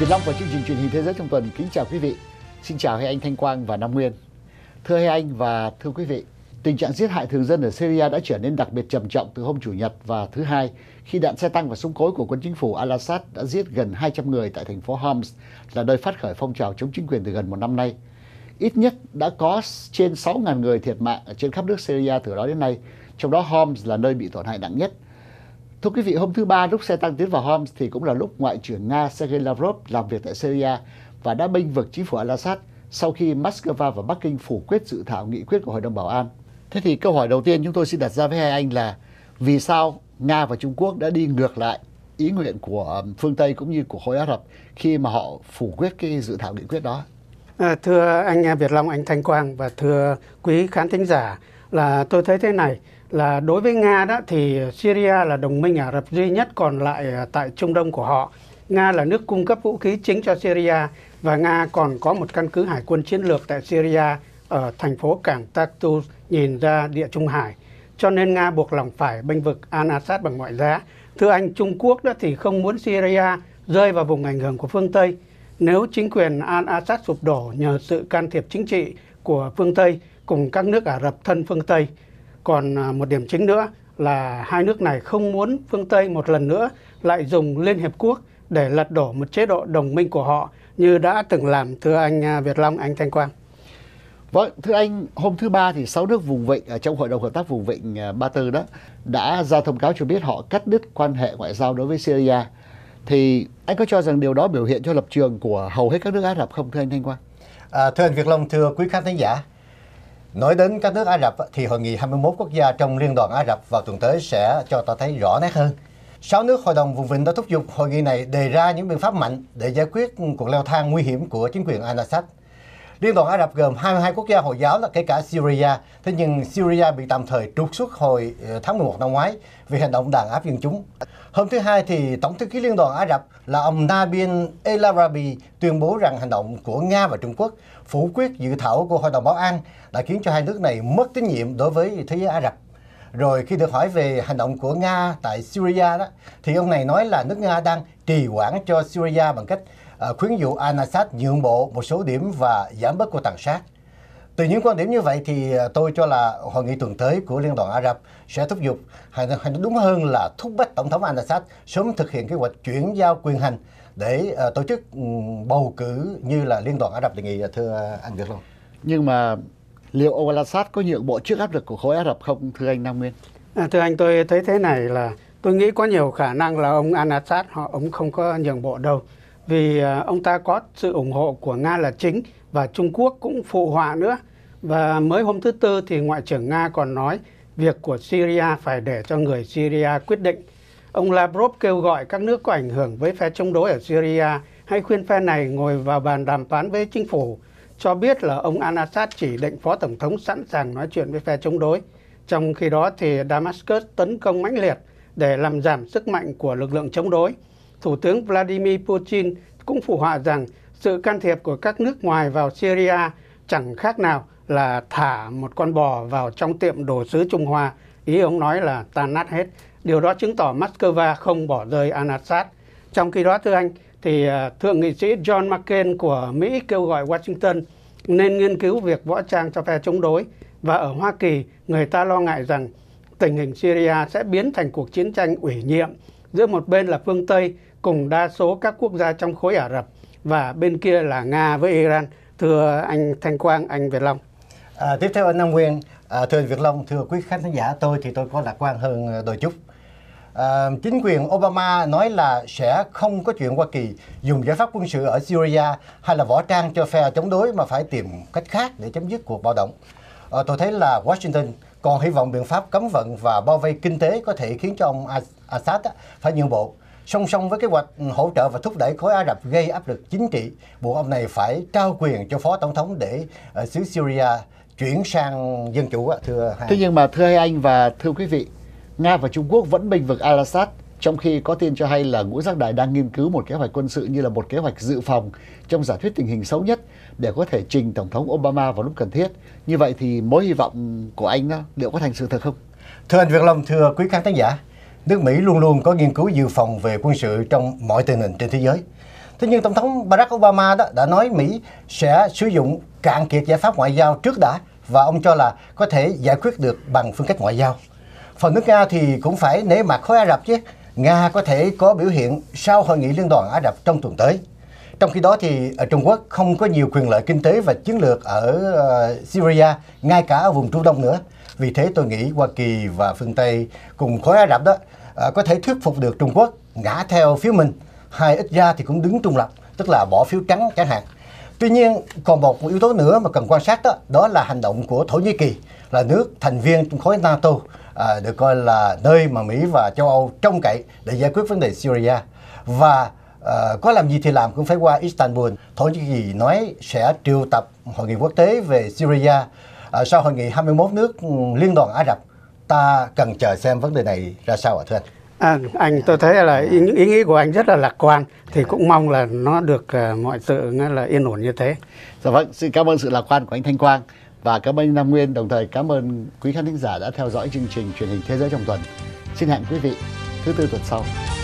Việt Long và chương trình truyền hình thế giới trong tuần kính chào quý vị. Xin chào hai anh Thanh Quang và Nam Nguyên. Thưa hai anh và thưa quý vị, tình trạng giết hại thường dân ở Syria đã trở nên đặc biệt trầm trọng từ hôm Chủ nhật và thứ hai khi đạn xe tăng và súng cối của quân chính phủ Al-Assad đã giết gần 200 người tại thành phố Homs là nơi phát khởi phong trào chống chính quyền từ gần một năm nay. Ít nhất đã có trên 6.000 người thiệt mạng ở trên khắp nước Syria từ đó đến nay, trong đó Homs là nơi bị tổn hại nặng nhất – Thưa quý vị, hôm thứ Ba lúc xe tăng tiến vào Homs thì cũng là lúc Ngoại trưởng Nga Sergei Lavrov làm việc tại Syria và đã bênh vực chính phủ Al-Assad sau khi Moscow và Bắc Kinh phủ quyết dự thảo nghị quyết của Hội đồng Bảo an. Thế thì câu hỏi đầu tiên chúng tôi xin đặt ra với hai anh là vì sao Nga và Trung Quốc đã đi ngược lại ý nguyện của phương Tây cũng như của khối Ả Rập khi mà họ phủ quyết cái dự thảo nghị quyết đó? À, thưa anh Việt Long, anh Thanh Quang và thưa quý khán thính giả là tôi thấy thế này là đối với Nga đó thì Syria là đồng minh Ả Rập duy nhất còn lại à, tại Trung Đông của họ. Nga là nước cung cấp vũ khí chính cho Syria và Nga còn có một căn cứ hải quân chiến lược tại Syria ở thành phố cảng Tartus nhìn ra địa Trung Hải. Cho nên Nga buộc lòng phải bênh vực Al-Assad bằng mọi giá. Thưa anh, Trung Quốc đó thì không muốn Syria rơi vào vùng ảnh hưởng của phương Tây. Nếu chính quyền Al-Assad sụp đổ nhờ sự can thiệp chính trị của phương Tây cùng các nước Ả Rập thân phương Tây còn à, một điểm chính nữa là hai nước này không muốn phương Tây một lần nữa lại dùng Liên Hiệp Quốc để lật đổ một chế độ đồng minh của họ như đã từng làm thưa anh à, Việt Long, anh Thanh Quang. Vâng, thưa anh, hôm thứ Ba thì sáu nước vùng vịnh ở à, trong Hội đồng Hợp tác vùng vịnh Ba Tư đó đã ra thông cáo cho biết họ cắt đứt quan hệ ngoại giao đối với Syria. Thì anh có cho rằng điều đó biểu hiện cho lập trường của hầu hết các nước Ả Rập không thưa anh Thanh Quang? À, thưa anh Việt Long, thưa quý khán thính giả, Nói đến các nước Ả Rập thì hội nghị 21 quốc gia trong Liên đoàn Ả Rập vào tuần tới sẽ cho ta thấy rõ nét hơn. Sáu nước Hội đồng vùng vịnh đã thúc giục hội nghị này đề ra những biện pháp mạnh để giải quyết cuộc leo thang nguy hiểm của chính quyền Anasat. Liên đoàn Ả Rập gồm 22 quốc gia Hồi giáo là kể cả Syria. Thế nhưng Syria bị tạm thời trục xuất hồi ờ, tháng 11 năm ngoái vì hành động đàn áp dân chúng. Hôm thứ Hai thì Tổng thư ký Liên đoàn Ả Rập là ông Nabil El Arabi tuyên bố rằng hành động của Nga và Trung Quốc phủ quyết dự thảo của Hội đồng Bảo an đã khiến cho hai nước này mất tín nhiệm đối với thế giới Ả Rập. Rồi khi được hỏi về hành động của Nga tại Syria đó, thì ông này nói là nước Nga đang trì hoãn cho Syria bằng cách Ờ, khuyến dụ Anasat nhượng bộ một số điểm và giảm bớt cuộc tàn sát. Từ những quan điểm như vậy thì ờ, tôi cho là hội nghị tuần tới của Liên đoàn Ả Rập sẽ thúc giục, hay, hay đúng hơn là thúc bách Tổng thống Anasat sớm thực hiện kế hoạch chuyển giao quyền hành để uh, tổ chức ừ, bầu cử như là Liên đoàn Ả Rập đề nghị thưa anh Việt Long. Nhưng mà liệu ông Anasat có nhượng bộ trước áp lực của khối Ả Rập không thưa anh Nam Nguyên? À, thưa anh tôi thấy thế này là tôi nghĩ có nhiều khả năng là ông Anasat họ ông không có nhượng bộ đâu vì à, ông ta có sự ủng hộ của Nga là chính và Trung Quốc cũng phụ họa nữa. Và mới hôm thứ Tư thì Ngoại trưởng Nga còn nói việc của Syria phải để cho người Syria quyết định. Ông Lavrov kêu gọi các nước có ảnh hưởng với phe chống đối ở Syria hãy khuyên phe này ngồi vào bàn đàm phán với chính phủ, cho biết là ông anasat chỉ định phó tổng thống sẵn sàng nói chuyện với phe chống đối. Trong khi đó thì Damascus tấn công mãnh liệt để làm giảm sức mạnh của lực lượng chống đối. Thủ tướng Vladimir Putin cũng phủ họa rằng sự can thiệp của các nước ngoài vào Syria chẳng khác nào là thả một con bò vào trong tiệm đồ sứ Trung Hoa. Ý ông nói là tan nát hết. Điều đó chứng tỏ Moscow không bỏ rơi al Trong khi đó thưa anh, thì ờ, Thượng nghị sĩ John McCain của Mỹ kêu gọi Washington nên nghiên cứu việc võ trang cho phe chống đối. Và ở Hoa Kỳ, người ta lo ngại rằng tình hình Syria sẽ biến thành cuộc chiến tranh ủy nhiệm giữa một bên là phương Tây cùng đa số các quốc gia trong khối Ả Rập và bên kia là Nga với Iran. Thưa anh Thanh Quang, anh Việt Long. À, tiếp theo anh Nam Nguyên, à, thưa anh Việt Long, thưa quý khán giả, tôi thì tôi có lạc quan hơn ờ, đôi chút. À, chính quyền Obama nói là sẽ không có chuyện Hoa Kỳ dùng giải pháp quân sự ở Syria hay là võ trang cho phe chống đối mà phải tìm cách khác để chấm dứt cuộc bạo động. À, tôi thấy là Washington còn hy vọng biện pháp cấm vận và bao vây kinh tế có thể khiến cho ông Assad phải nhượng bộ. Song song với kế hoạch hỗ trợ và thúc đẩy khối Ả Rập gây áp lực chính trị, buộc ông này phải trao quyền cho phó tổng thống để ở ờ, xứ Syria chuyển sang dân chủ thưa Thế nhưng mà thưa hai anh và thưa quý vị, Nga và Trung Quốc vẫn bình vực Al-Assad trong khi có tin cho hay là ngũ giác đài đang nghiên cứu một kế hoạch quân sự như là một kế hoạch dự phòng trong giả thuyết tình hình xấu nhất để có thể trình tổng thống Obama vào lúc cần thiết. Như vậy thì mối hy vọng của anh liệu có thành sự thật không? Thưa anh Việt Long, thưa quý khán thính giả, nước Mỹ luôn luôn có nghiên cứu dự phòng về quân sự trong mọi tình hình trên thế giới. Thế nhưng Tổng thống Barack Obama đó đã nói Mỹ sẽ sử dụng cạn kiệt giải pháp ngoại giao trước đã và ông cho là có thể giải quyết được bằng phương cách ngoại giao. Phần nước Nga thì cũng phải nể mặt khối Ả Rập chứ. Nga có thể có biểu hiện sau hội nghị liên đoàn Ả Rập trong tuần tới. Trong khi đó thì ở Trung Quốc không có nhiều quyền lợi kinh tế và chiến lược ở ờ, Syria, ngay cả ở vùng Trung Đông nữa. Vì thế tôi nghĩ Hoa Kỳ và phương Tây cùng khối Ả Rập đó ờ, có thể thuyết phục được Trung Quốc ngã theo phiếu mình. Hay ít ra thì cũng đứng trung lập, tức là bỏ phiếu trắng chẳng hạn. Tuy nhiên, còn một yếu tố nữa mà cần quan sát đó, đó là hành động của Thổ Nhĩ Kỳ, là nước thành viên trong khối NATO, à, được coi là nơi mà Mỹ và châu Âu trông cậy để giải quyết vấn đề Syria. Và à, có làm gì thì làm cũng phải qua Istanbul. Thổ Nhĩ Kỳ nói sẽ triệu tập hội nghị quốc tế về Syria à, sau hội nghị 21 nước ừ, liên đoàn Ả Rập. Ta cần chờ xem vấn đề này ra sao ạ thưa anh. À, anh tôi thấy là ý, ý nghĩ của anh rất là lạc quan thì cũng mong là nó được uh, mọi sự là yên ổn như thế. Dạ vâng, xin cảm ơn sự lạc quan của anh Thanh Quang và cảm ơn Nam Nguyên đồng thời cảm ơn quý khán thính giả đã theo dõi chương trình truyền hình Thế giới trong tuần. Xin hẹn quý vị thứ tư tuần sau.